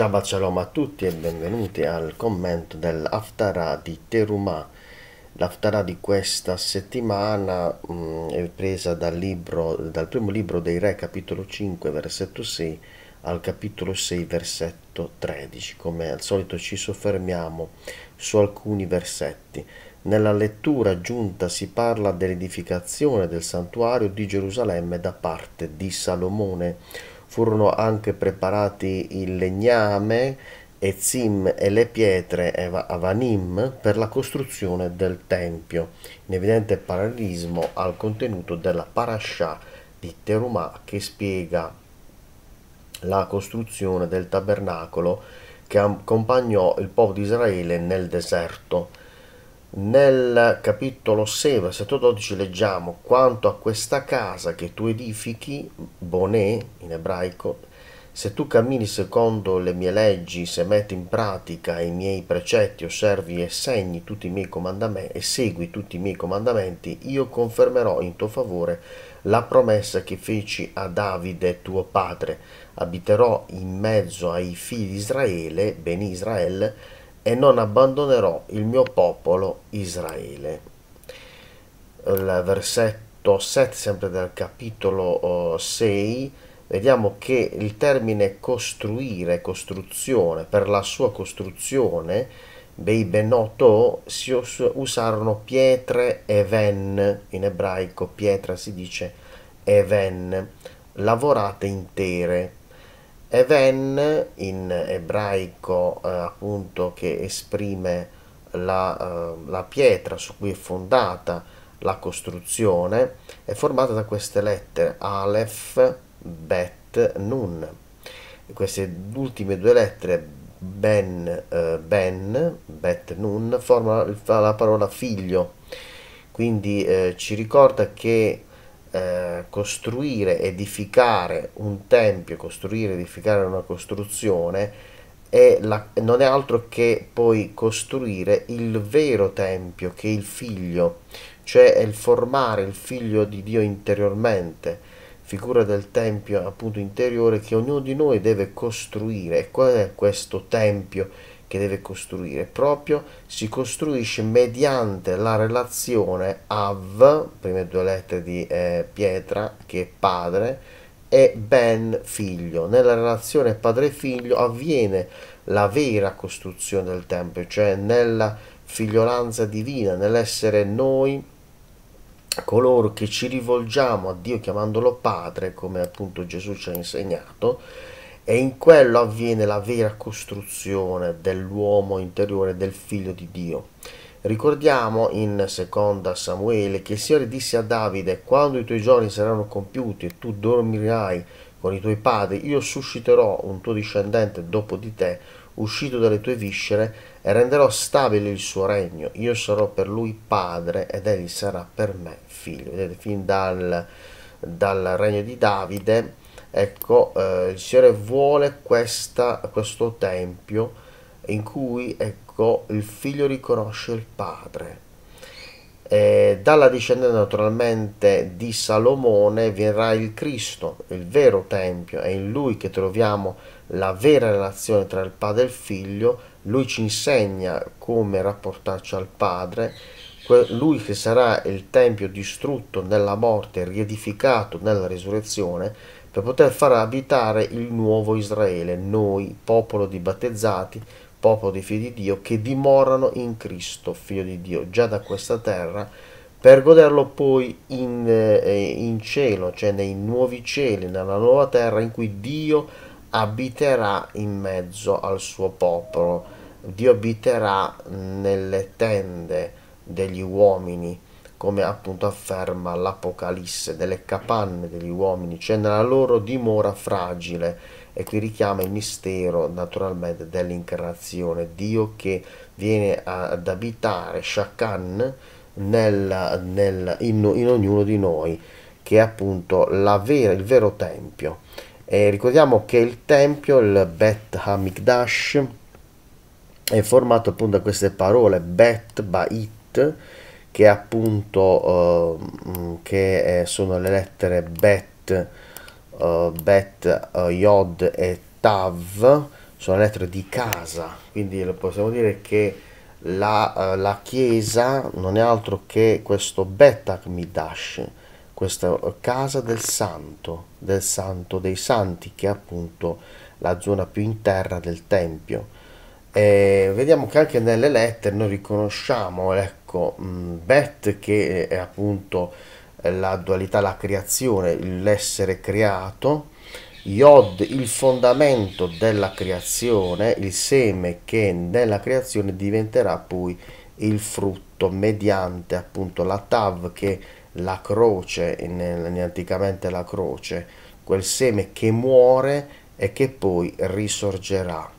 Shabbat Shalom a tutti e benvenuti al commento dell'Aftarah di Terumah. L'Aftarah di questa settimana mh, mm, è presa dal, libro, dal primo libro dei Re, capitolo 5, versetto 6, al capitolo 6, versetto 13. Come al solito ci soffermiamo su alcuni versetti. Nella lettura giunta si parla dell'edificazione del santuario di Gerusalemme da parte di Salomone furono anche preparati il legname, Ezim e le pietre Avanim per la costruzione del Tempio, in evidente parallelismo al contenuto della Parashah di Terumah che spiega la costruzione del tabernacolo che accompagnò il popolo di Israele nel deserto. Nel capitolo 6, versetto 12 leggiamo quanto a questa casa che tu edifichi, Bonè in ebraico, se tu cammini secondo le mie leggi, se metti in pratica i miei precetti, osservi e segni tutti i miei comandamenti e segui tutti i miei comandamenti, io confermerò in tuo favore la promessa che feci a Davide tuo padre. Abiterò in mezzo ai figli di Israele, ben Israele, e non abbandonerò il mio popolo Israele. Il versetto 7, sempre dal capitolo 6, vediamo che il termine costruire, costruzione, per la sua costruzione, Bei Beibenoto, si usarono pietre e ven, in ebraico pietra si dice even, lavorate intere Even in ebraico eh, appunto che esprime la, eh, la, pietra su cui è fondata la costruzione è formata da queste lettere Aleph, Bet, Nun. Queste ultime due lettere Ben, eh, Ben, Bet, Nun formano la parola figlio quindi eh, ci ricorda che eh, costruire, edificare un tempio, costruire, edificare una costruzione, è la, non è altro che poi costruire il vero tempio che è il figlio, cioè è il formare il figlio di Dio interiormente, figura del tempio appunto interiore che ognuno di noi deve costruire. E qual è questo tempio? che deve costruire proprio si costruisce mediante la relazione av prime due lettere di eh, pietra che è padre e ben figlio nella relazione padre figlio avviene la vera costruzione del tempio cioè nella figliolanza divina nell'essere noi coloro che ci rivolgiamo a Dio chiamandolo padre come appunto Gesù ci ha insegnato e in quello avviene la vera costruzione dell'uomo interiore del figlio di Dio. Ricordiamo in seconda Samuele che il Signore disse a Davide quando i tuoi giorni saranno compiuti e tu dormirai con i tuoi padri, io susciterò un tuo discendente dopo di te, uscito dalle tue viscere, e renderò stabile il suo regno. Io sarò per lui padre ed egli sarà per me figlio. Vedete, fin dal, dal regno di Davide ecco eh, il Signore vuole questa, questo tempio in cui ecco il figlio riconosce il padre eh, dalla discendenza naturalmente di Salomone verrà il Cristo, il vero Tempio, è in lui che troviamo la vera relazione tra il Padre e il Figlio, lui ci insegna come rapportarci al Padre, lui che sarà il Tempio distrutto nella morte, riedificato nella risurrezione, per poter far abitare il nuovo Israele, noi, popolo di battezzati, popolo di figli di Dio, che dimorano in Cristo, figlio di Dio, già da questa terra, per goderlo poi in, eh, in cielo, cioè nei nuovi cieli, nella nuova terra in cui Dio abiterà in mezzo al suo popolo. Dio abiterà nelle tende degli uomini come appunto afferma l'Apocalisse, delle capanne degli uomini, cioè nella loro dimora fragile. E qui richiama il mistero naturalmente dell'incarnazione, Dio che viene ad abitare Shakan nel, nel, in, in, ognuno di noi, che è appunto vera, il vero Tempio. E ricordiamo che il Tempio, il Bet Hamikdash, è formato appunto da queste parole, Bet, Ba'it, che appunto uh, che eh, sono le lettere bet, uh, bet uh, yod e tav sono le lettere di casa quindi possiamo dire che la, la chiesa non è altro che questo betak midash questa casa del santo del santo dei santi che è appunto la zona più interna del tempio e vediamo che anche nelle lettere noi riconosciamo ecco, Ecco, mm, Bet che è appunto la dualità, la creazione, l'essere creato, Yod il fondamento della creazione, il seme che nella creazione diventerà poi il frutto mediante appunto la Tav che la croce, anticamente la croce, quel seme che muore e che poi risorgerà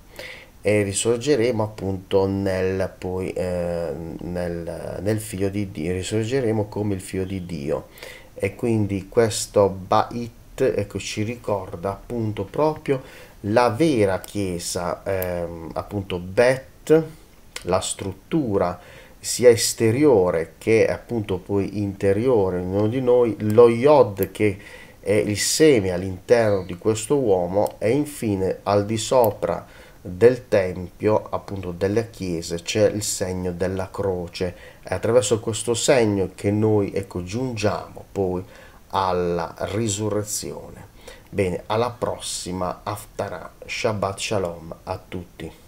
e risorgeremo appunto nel, poi, eh, nel, nel figlio di Dio, risorgeremo come il figlio di Dio. E quindi questo Bait ecco, ci ricorda appunto proprio la vera chiesa, eh, appunto Bet, la struttura sia esteriore che appunto poi interiore in ognuno di noi, lo Yod che è il seme all'interno di questo uomo e infine al di sopra del tempio, appunto delle chiese, c'è il segno della croce. È attraverso questo segno che noi ecco, giungiamo poi alla risurrezione. Bene, alla prossima Haftarah. Shabbat Shalom a tutti.